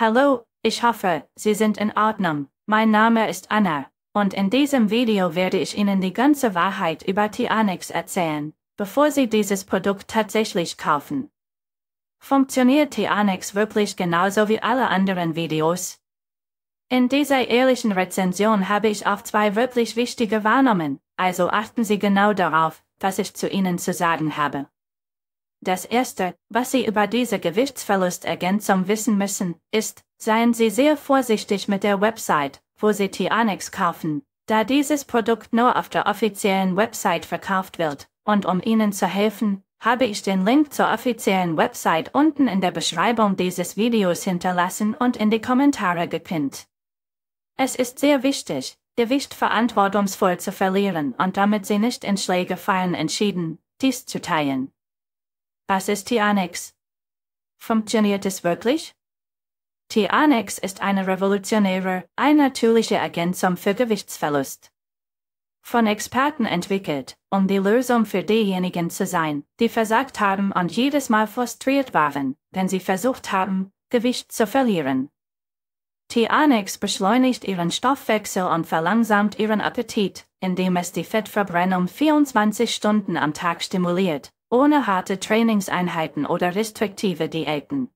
Hallo, ich hoffe, Sie sind in Ordnung. Mein Name ist Anna, und in diesem Video werde ich Ihnen die ganze Wahrheit über Tianix erzählen, bevor Sie dieses Produkt tatsächlich kaufen. Funktioniert Tianix wirklich genauso wie alle anderen Videos? In dieser ehrlichen Rezension habe ich auf zwei wirklich wichtige Warnungen, also achten Sie genau darauf, was ich zu Ihnen zu sagen habe. Das Erste, was Sie über diese Gewichtsverlustergänzung wissen müssen, ist, seien Sie sehr vorsichtig mit der Website, wo Sie Tianix kaufen, da dieses Produkt nur auf der offiziellen Website verkauft wird, und um Ihnen zu helfen, habe ich den Link zur offiziellen Website unten in der Beschreibung dieses Videos hinterlassen und in die Kommentare gepinnt. Es ist sehr wichtig, Gewicht verantwortungsvoll zu verlieren und damit Sie nicht in Schläge fallen entschieden, dies zu teilen. Was ist T-Annex? Funktioniert es wirklich? T-Annex ist eine revolutionäre, einnatürliche Ergänzung für Gewichtsverlust. Von Experten entwickelt, um die Lösung für diejenigen zu sein, die versagt haben und jedes Mal frustriert waren, wenn sie versucht haben, Gewicht zu verlieren. T-Annex beschleunigt ihren Stoffwechsel und verlangsamt ihren Appetit, indem es die Fettverbrennung 24 Stunden am Tag stimuliert, ohne harte Trainingseinheiten oder restriktive Diäten.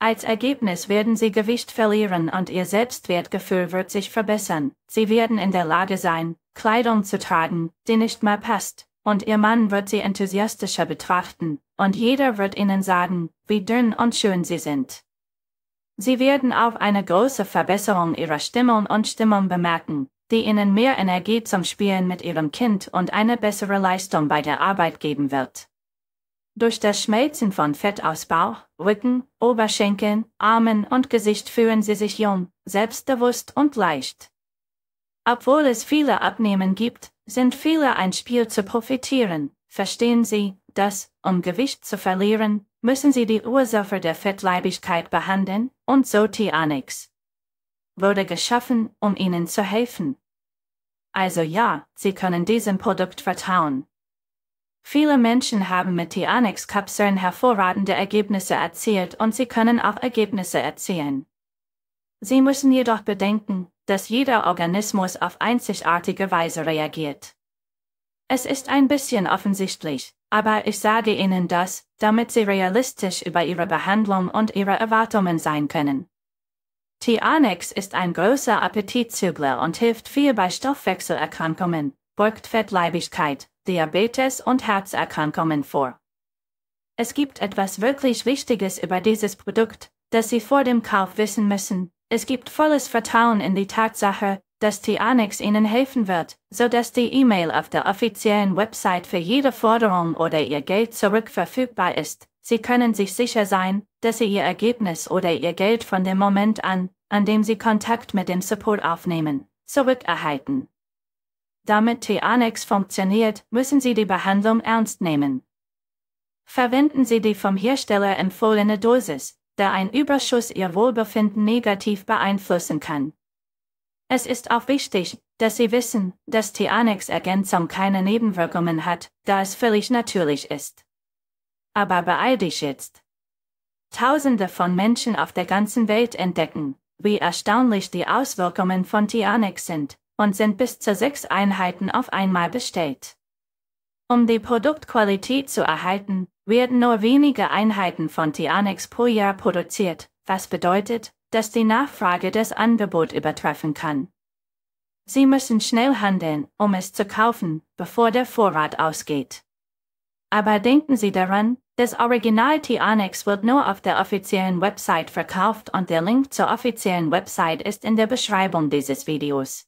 Als Ergebnis werden sie Gewicht verlieren und ihr Selbstwertgefühl wird sich verbessern. Sie werden in der Lage sein, Kleidung zu tragen, die nicht mehr passt, und ihr Mann wird sie enthusiastischer betrachten, und jeder wird ihnen sagen, wie dünn und schön sie sind. Sie werden auch eine große Verbesserung ihrer Stimmung und Stimmung bemerken, die ihnen mehr Energie zum Spielen mit ihrem Kind und eine bessere Leistung bei der Arbeit geben wird. Durch das Schmelzen von Fett aus Bauch, Rücken, Oberschenkeln, Armen und Gesicht fühlen sie sich jung, selbstbewusst und leicht. Obwohl es viele Abnehmen gibt, sind viele ein Spiel zu profitieren, verstehen sie, dass, um Gewicht zu verlieren, müssen sie die Ursache der Fettleibigkeit behandeln, und so Tianix wurde geschaffen, um ihnen zu helfen. Also ja, Sie können diesem Produkt vertrauen. Viele Menschen haben mit Tianix-Kapseln hervorragende Ergebnisse erzielt und sie können auch Ergebnisse erzielen. Sie müssen jedoch bedenken, dass jeder Organismus auf einzigartige Weise reagiert. Es ist ein bisschen offensichtlich, aber ich sage Ihnen das, damit Sie realistisch über Ihre Behandlung und Ihre Erwartungen sein können. Theanex ist ein großer Appetitzügler und hilft viel bei Stoffwechselerkrankungen, beugt Fettleibigkeit, Diabetes und Herzerkrankungen vor. Es gibt etwas wirklich Wichtiges über dieses Produkt, das Sie vor dem Kauf wissen müssen. Es gibt volles Vertrauen in die Tatsache, dass Tianex Ihnen helfen wird, so dass die E-Mail auf der offiziellen Website für jede Forderung oder Ihr Geld zurück verfügbar ist. Sie können sich sicher sein, dass Sie Ihr Ergebnis oder Ihr Geld von dem Moment an, an dem Sie Kontakt mit dem Support aufnehmen, zurückerhalten. Damit T-Annex funktioniert, müssen Sie die Behandlung ernst nehmen. Verwenden Sie die vom Hersteller empfohlene Dosis, da ein Überschuss Ihr Wohlbefinden negativ beeinflussen kann. Es ist auch wichtig, dass Sie wissen, dass T-Annex-Ergänzung keine Nebenwirkungen hat, da es völlig natürlich ist aber beeil dich jetzt. Tausende von Menschen auf der ganzen Welt entdecken, wie erstaunlich die Auswirkungen von Tianex sind, und sind bis zu sechs Einheiten auf einmal bestellt. Um die Produktqualität zu erhalten, werden nur wenige Einheiten von Tianex pro Jahr produziert, was bedeutet, dass die Nachfrage das Angebot übertreffen kann. Sie müssen schnell handeln, um es zu kaufen, bevor der Vorrat ausgeht. Aber denken Sie daran, das Original t annex wird nur auf der offiziellen Website verkauft und der Link zur offiziellen Website ist in der Beschreibung dieses Videos.